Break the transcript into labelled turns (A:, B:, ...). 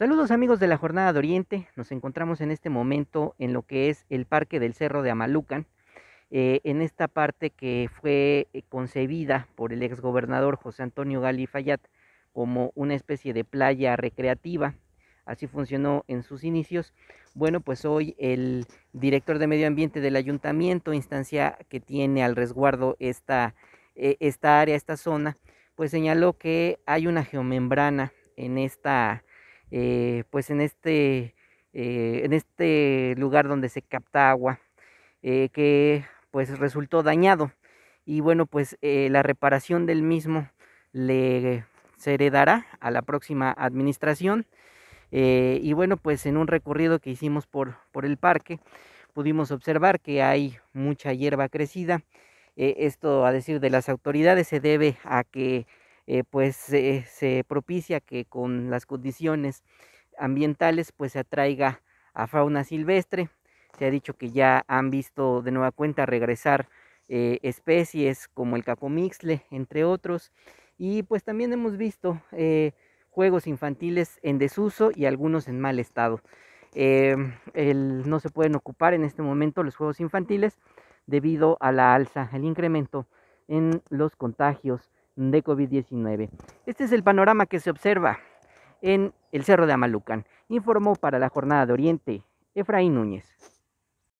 A: Saludos amigos de la Jornada de Oriente, nos encontramos en este momento en lo que es el Parque del Cerro de Amalucan, eh, en esta parte que fue eh, concebida por el exgobernador José Antonio Galifayat como una especie de playa recreativa, así funcionó en sus inicios. Bueno, pues hoy el director de medio ambiente del ayuntamiento, instancia que tiene al resguardo esta, eh, esta área, esta zona, pues señaló que hay una geomembrana en esta eh, pues en este, eh, en este lugar donde se capta agua, eh, que pues resultó dañado. Y bueno, pues la reparación del mismo le, se heredará a la próxima administración. y bueno, pues en un recorrido que hicimos por, por el parque, pudimos observar que hay mucha hierba crecida. esto, a decir de las autoridades, se debe a que eh, pues se propicia que con las condiciones ambientales pues se atraiga a fauna silvestre. Se ha dicho que ya han visto de nueva cuenta regresar eh, especies como el capomixle entre otros. Y pues también hemos visto eh, juegos infantiles en desuso y algunos en mal estado. no se pueden ocupar en este momento los juegos infantiles debido a la alza, el incremento en los contagios de COVID-19. Este es el panorama que se observa en el Cerro de Amalucan. Informó para la Jornada de Oriente Efraín Núñez.